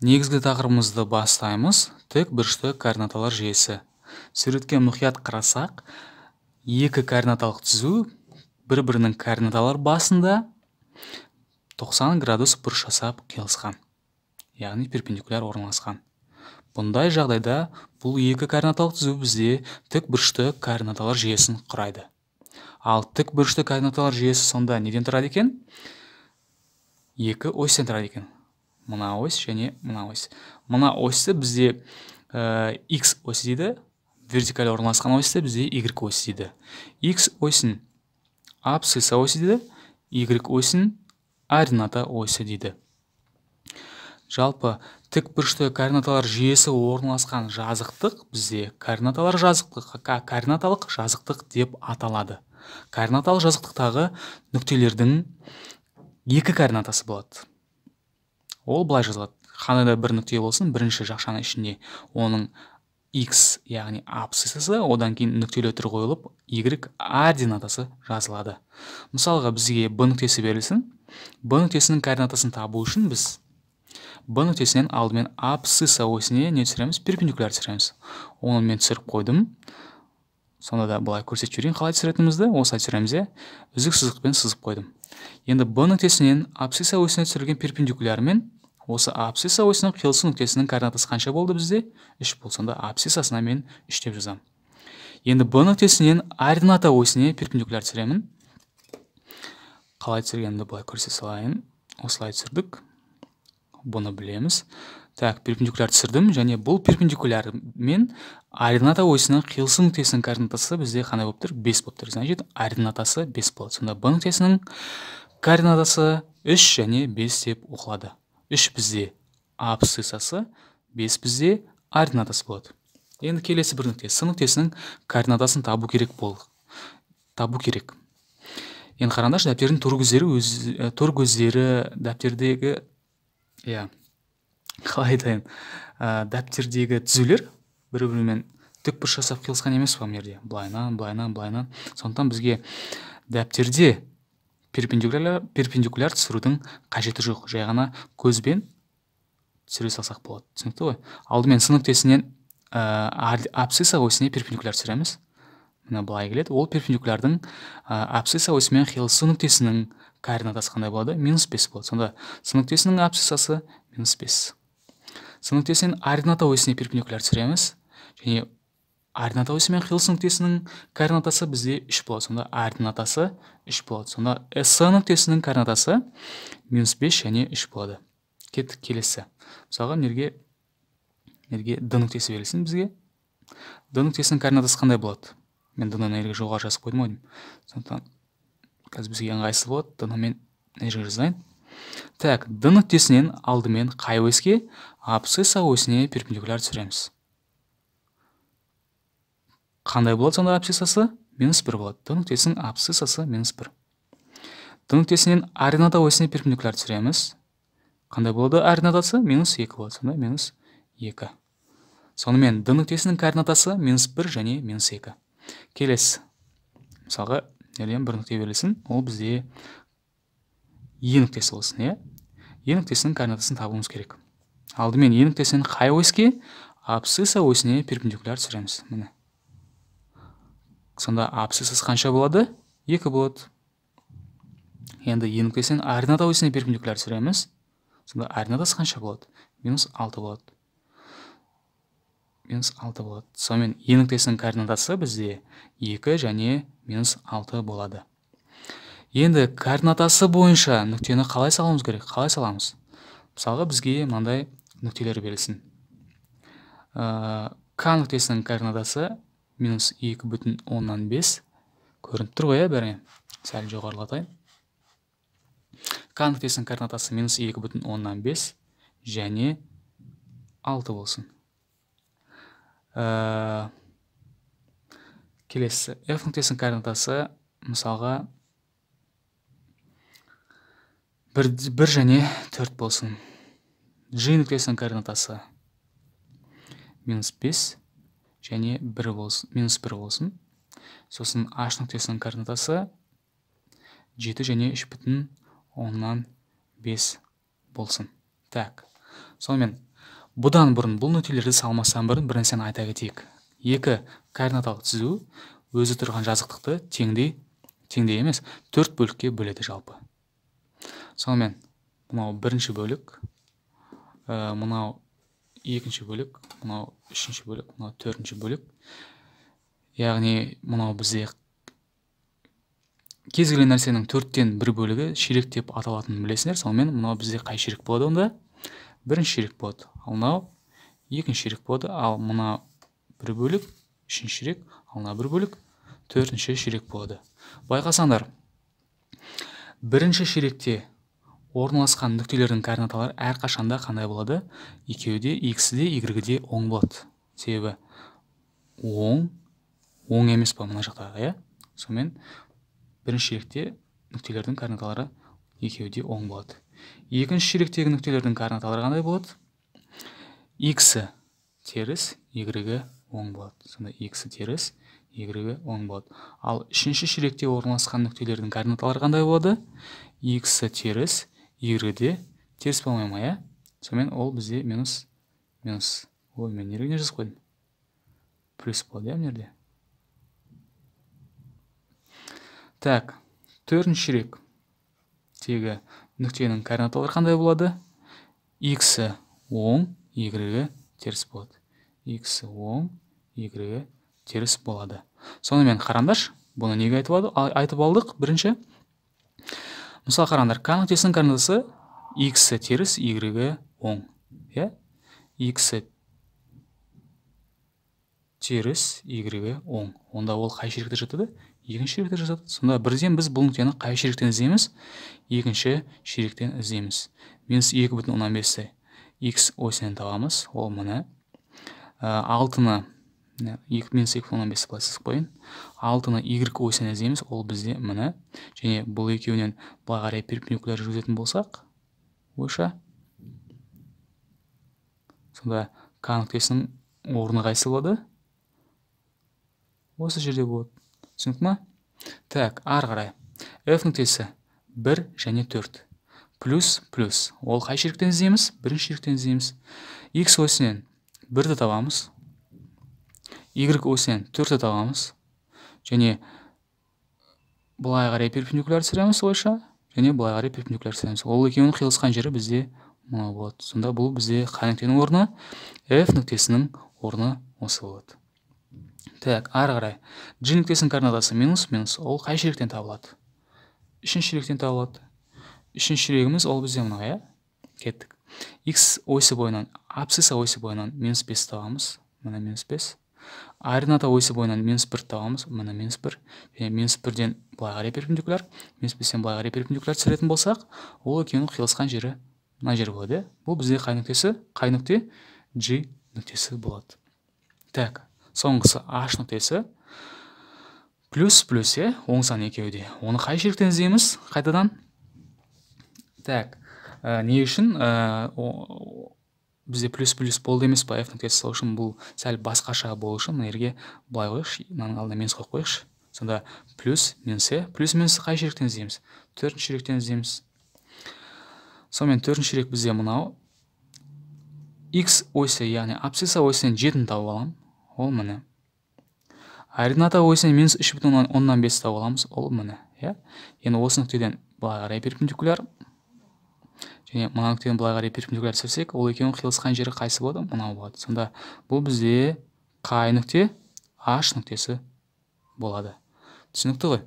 негізгі тақырыбымызды бастаймыз тік бұрышты координаталар жүйесі суретке мұқият қарасақ екі координаталық түзу бір бірінің координаталар басында 90 градус бұрыш жасап қиылысқан яғни перпендикуляр орналасқан бұндай жағдайда бұл екі координаталық түзу бізде тік бұрышты координаталар жүйесін құрайды ал тік бұрышты координаталар жүйесі сонда неден тұрады екен екі осьтен тұрады екен мына ось және мына ось мына осьті бізде x э, осі дейді вертикаль орналасқан осьті бізде y осі дейді x осін абсцисса осі дейді y осін ордината осі дейді жалпы тік бұрышты координаталар жүйесі орналасқан жазықтық бізде координаталар жазықтық координаталық жазықтық деп аталады координаталық жазықтықтағы нүктелердің екі координатасы болады ол былай жазылады қандай да бір нүкте болсын бірінші жақшаның ішіне оның x яғни абсциссасы одан кейін нүктелі түр қойылып y ординатасы жазылады мысалға бізге b нүктесі берілсін b нүктесінің координатасын табу үшін біз b нүктесінен алдымен абсцисса осіне не түсіреміз перпендикуляр түсіреміз оны мен түсіріп қойдым сонда да былай көрсетіп жіберейін қалай түсіретінімізді осылай түсіреміз иә үзік сызықпен сызып қойдым енді b нүктесінен абсцисса осіне түсірілген перпендикулярмен осы абсцисса осінің қиылысу нүктесінің координатасы қанша болды бізде үш сонда абсциссасына мен үш деп жазамын енді б нүктесінен ордината осіне перпендикуляр түсіремін қалай түсіргенімді былай көрсете салайын осылай түсірдік бұны білеміз так перпендикуляр түсірдім және бұл перпендикуляр мен ордината осінің қиылысу нүктесінің координатасы бізде қандай болып тұр бес болып тұр значит ординатасы бес болады сонда б нүктесінің координатасы үш және бес деп оқылады үш бізде абсциссасы бес бізде ординатасы болады енді келесі бір нүкте с нүктесінің координатасын табу керек бол табу керек енді қараңдаршы дәптердің тор өз көздері дәптердегі иә қалай айтайын дәптердегі түзулер бір бірімен тікбұрыш жасап қиылысқан емес па мына жерде былайынан былайынан былайынан сондықтан бізге дәптерде перпендикуляр перпендикуляр түсірудің қажеті жоқ жай ғана көзбен түсіре салсақ болады түсінікті ғой алдымен сын нүктесінен ә, абсцисса осіне иә, перпендикуляр түсіреміз міне былай келеді ол перпендикулярдың ә, абсцисса осімен қиылысу нүктесінің координатасы қандай болады минус бес болады сонда сын нүктесінің абсциссасы минус бес сын нүктесінен ордината осіне иә, перпендикуляр түсіреміз және ординатасы мен хилс нүктесінің координатасы бізде үш болады сонда ординатасы үш болады сонда с нүктесінің координатасы минус бес және үш болады кеттік келесі мысалға мына жерге жерге д нүктесі берілсін бізге д нүктесінің координатасы қандай болады мен д ны мына жерге жоғары жазып қойдым ғой деймін сондықтан қазір бізге ыңғайсыз болады д ны мен мына жерге жазайын так д нүктесінен алдымен қай оське абсцисса осіне перпендикуляр түсіреміз қандай болады сонда абсциссасы минус бір болады д нүктесінің абсциссасы минус бір д нүктесінен ордината осіне перпендикуляр түсіреміз қандай болады аренадасы минус екі болады сонда минус екі сонымен д нүктесінің координатасы минус бір және минус екі келесі мысалға неден бір нүкте берілсін ол бізде е нүктесі болсын иә е нүктесінің координатасын табуымыз керек алдымен е нүктесінен қай оське абсцисса осіне перпендикуляр түсіреміз міне сонда абсциссыз қанша болады екі болады енді еніптесен ордината осіне перпендикуляр түсіреміз сонда ординатасы қанша болады минус алты болады минус алты болады сонымен е нүктесінің координатасы бізде екі және минус алты болады енді координатасы бойынша нүктені қалай салуымыз керек қалай саламыз мысалға бізге мынандай нүктелер берілсін ә, к нүктесінің координатасы минус екі бүтін оннан бес көрініп тұр ғой иә бәріңе сәл жоғарылатайын к нүктесінің координатасы минус екі бүтін оннан бес және алты болсын ә, келесі f нүктесінің координатасы мысалға бір, бір және төрт болсын g нүктесінің координатасы минус бес және бір болсын минус бір болсын сосын h нүктесінің координатасы жеті және үш бүтін оннан бес болсын так сонымен бұдан бұрын бұл нүктелерді салмастан бұрын бір нәрсені айта кетейік екі координаталық түзу өзі тұрған жазықтықты теңдей теңдей емес төрт бөлікке бөледі жалпы сонымен мынау бірінші бөлік ә, мынау екінші бөлік мынау үшінші бөлік мынау төртінші бөлік яғни мынау бізде кез келген нәрсенің төрттен бір бөлігі ширек деп аталатынын білесіңдер сонымен мынау бізде қай ширек болады онда бірінші ширек болады ал мынау екінші ширек болады ал мына бір бөлік үшінші ширек ал мына бір бөлік төртінші ширек болады байқасаңдар бірінші ширекте орналасқан нүктелердің координаталары әр қашанда қандай болады екеуі де иксі де игрегі де оң болады себебі оң оң емес па мына жақтағы иә сонымен бірінші ширекте нүктелердің координаталары екеуі де оң болады екінші ширектегі нүктелердің координаталары қандай болады иксі теріс игрегі оң болады сонда иксі теріс игрегі оң болады ал үшінші ширекте орналасқан нүктелердің координаталары қандай болады иксі теріс де теріс болмай ма иә сонымен ол бізде минус минус ой мен нервіне жазып қойдым плюс болады иә мына жерде так төртінші рек тегі нүктенің координаталары қандай болады иксі оң игрегі теріс болады иксі оң игрегі теріс болады сонымен қараңдаршы бұны неге айтып алдық бірінші мысалы қараңдар к нүктесінің координатасы x теріс y оң иә x теріс y оң онда ол қай ширекте жатады екінші ширекте жатады сонда бірден біз бұл нүктені қай ширектен іздейміз екінші ширектен іздейміз минус екі бүтін оннан бесті x осінен табамыз ол міне алтыны міне екі мен циклоннан бес сызып қойын алтыны y осен іздейміз ол бізде міне және бұл екеуінен былай қарай перпендикуляр жүргізетін болсақ ойша сонда к нүктесінің орны қайсы болады осы жерде болады түсінікті ма так ары қарай f нүктесі бір және төрт плюс плюс ол қай шеріктен іздейміз бірінші шеріктен іздейміз x осінен бірді табамыз y осен төрт табамыз және былай қарай перпендикуляр түсіреміз ойша және былай қарай перпендикуляр түсіреміз ол екеуінің қиылысқан жері бізде мынау болады сонда бұл бізде қай нүктенің орны f нүктесінің орны осы болады так ары қарай g нүктесінің координатасы минус минус ол қай ширектен табылады үшінші ширектен табылады үшінші ширегіміз ол бізде мынау иә кеттік x осі бойынан абсцисса осі бойынан минус бесті табамыз. міне минус бес Арената ойсы бойынан минус бірді табамыз міне минус бір және минус бірден былай қарай перпендикуляр минус бестен былай қарай перпендикуляр түсіретін болсақ ол екеуінің қиылысқан жері мына жер болады бұл бізде қай нүктесі қай нүкте g нүктесі болады так соңғысы h нүктесі плюс плюс иә оң сан екеуде. оны қай шеріктен іздейміз қайтадан так не үшін бізде плюс плюс болды емес па f нүктесі сол үшін бұл сәл басқаша болу үшін мына жерге былай қояйықшы мынаның алдына минус қойып қояйықшы сонда плюс минус иә плюс минус қай ширектен іздейміз төртінші ширектен іздейміз сонымен төртінші ширек бізде мынау x осі яғни абсцисса осінен жетіні тауып аламын ол міне ордината осінен минус үш бүтін оннан бесті тауып аламыз ол міне иә енді осы нүктеден былай қарай перпендикуляр және мына нүктені былай қарай перпендикуляр түсірсек ол екеуінің қиылысқан жері қайсы болады мынау болады сонда бұл бізде қай нүкте аш нүктесі болады түсінікті ғой